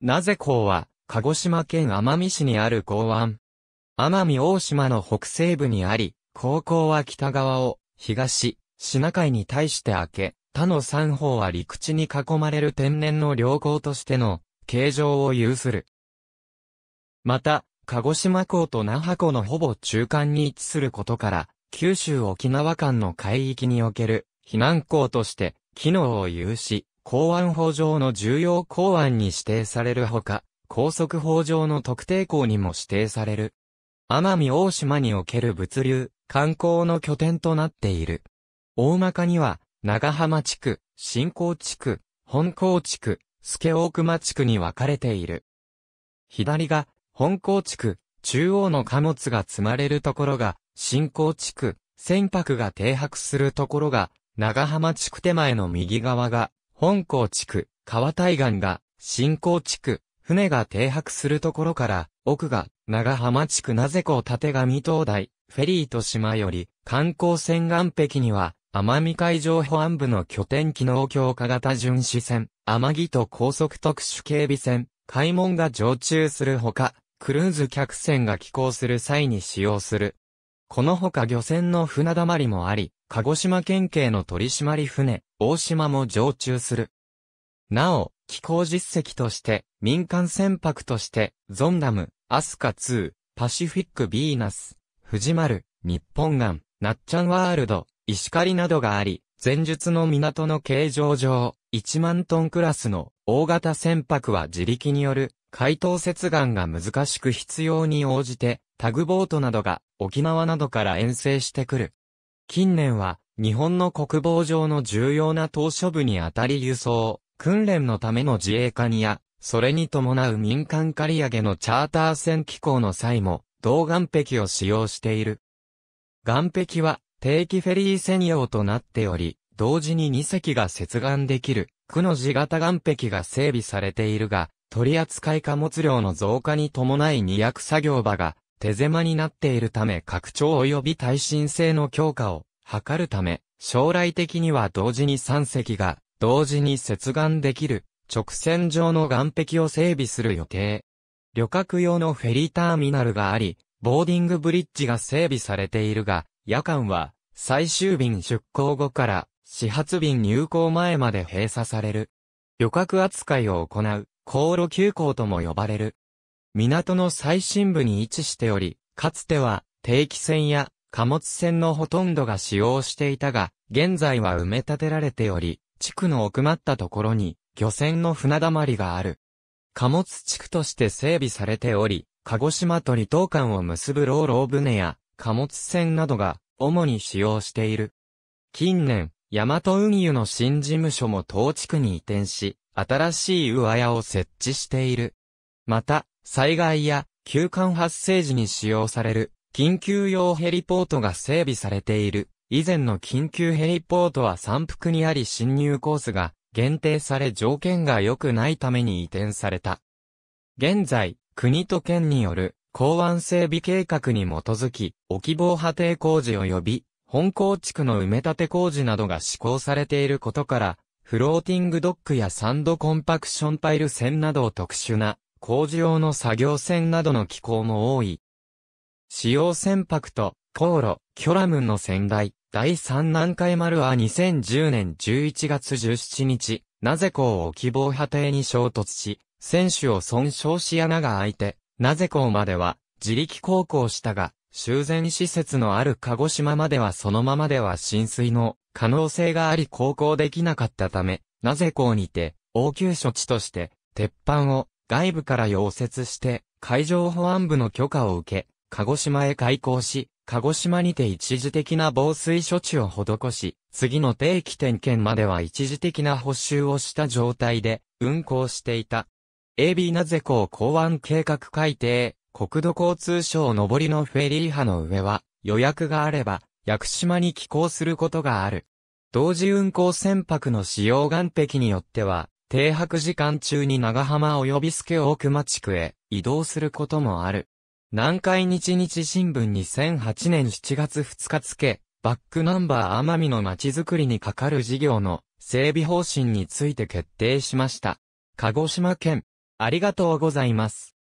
なぜ港は、鹿児島県奄美市にある港湾。奄美大島の北西部にあり、港口は北側を、東、シナ海に対して開け、他の三方は陸地に囲まれる天然の良港としての、形状を有する。また、鹿児島港と那覇港のほぼ中間に位置することから、九州沖縄間の海域における避難港として機能を有し、公安法上の重要公安に指定されるほか、高速法上の特定港にも指定される。奄美大島における物流、観光の拠点となっている。大まかには、長浜地区、新港地区、本港地区、助大熊地区に分かれている。左が、本港地区、中央の貨物が積まれるところが、新港地区、船舶が停泊するところが、長浜地区手前の右側が、本港地区、川対岸が、新港地区、船が停泊するところから、奥が、長浜地区なぜこが上灯台、フェリーと島より、観光船岸壁には、奄美海上保安部の拠点機能強化型巡視船、天城と高速特殊警備船、海門が常駐するほか、クルーズ客船が寄港する際に使用する。このほか漁船の船溜まりもあり、鹿児島県警の取締船、大島も常駐する。なお、気候実績として、民間船舶として、ゾンダム、アスカ2、パシフィックビーナス、マ丸、日本岸、ナッチャンワールド、石狩などがあり、前述の港の形状上、1万トンクラスの大型船舶は自力による海東接岸が難しく必要に応じて、タグボートなどが沖縄などから遠征してくる。近年は日本の国防上の重要な島嶼部にあたり輸送、訓練のための自衛艦や、それに伴う民間借り上げのチャーター船機構の際も、同岸壁を使用している。岸壁は定期フェリー専用となっており、同時に2隻が接岸できる、区の字型岸壁が整備されているが、取扱い貨物量の増加に伴い2役作業場が手狭になっているため拡張及び耐震性の強化を測るため、将来的には同時に3隻が、同時に接岸できる、直線上の岸壁を整備する予定。旅客用のフェリーターミナルがあり、ボーディングブリッジが整備されているが、夜間は、最終便出港後から、始発便入港前まで閉鎖される。旅客扱いを行う、航路急行とも呼ばれる。港の最深部に位置しており、かつては定期船や貨物船のほとんどが使用していたが、現在は埋め立てられており、地区の奥まったところに、漁船の船だまりがある。貨物地区として整備されており、鹿児島と離島間を結ぶ老老船や貨物船などが主に使用している。近年、大和運輸の新事務所も当地区に移転し、新しい上屋を設置している。また、災害や休館発生時に使用される緊急用ヘリポートが整備されている。以前の緊急ヘリポートは山腹にあり侵入コースが限定され条件が良くないために移転された。現在、国と県による港湾整備計画に基づき、置き防波堤工事及び、本港地区の埋め立て工事などが施行されていることから、フローティングドックやサンドコンパクションパイル船などを特殊な工事用の作業船などの機構も多い使用船舶と、航路、キョラムンの船台、第三南海丸は2010年11月17日、なぜ港を希望破堤に衝突し、船首を損傷し穴が開いて、なぜ港までは自力航行したが、修繕施設のある鹿児島まではそのままでは浸水の可能性があり航行できなかったため、なぜ港にて、応急処置として、鉄板を外部から溶接して、海上保安部の許可を受け、鹿児島へ開港し、鹿児島にて一時的な防水処置を施し、次の定期点検までは一時的な補修をした状態で運航していた。AB なぜ港港湾計画改定、国土交通省上りのフェリー派の上は予約があれば、屋久島に寄港することがある。同時運航船舶の使用岸壁によっては、停泊時間中に長浜及び助大熊地区へ移動することもある。南海日日新聞2008年7月2日付、バックナンバー奄美の街づくりにかかる事業の整備方針について決定しました。鹿児島県、ありがとうございます。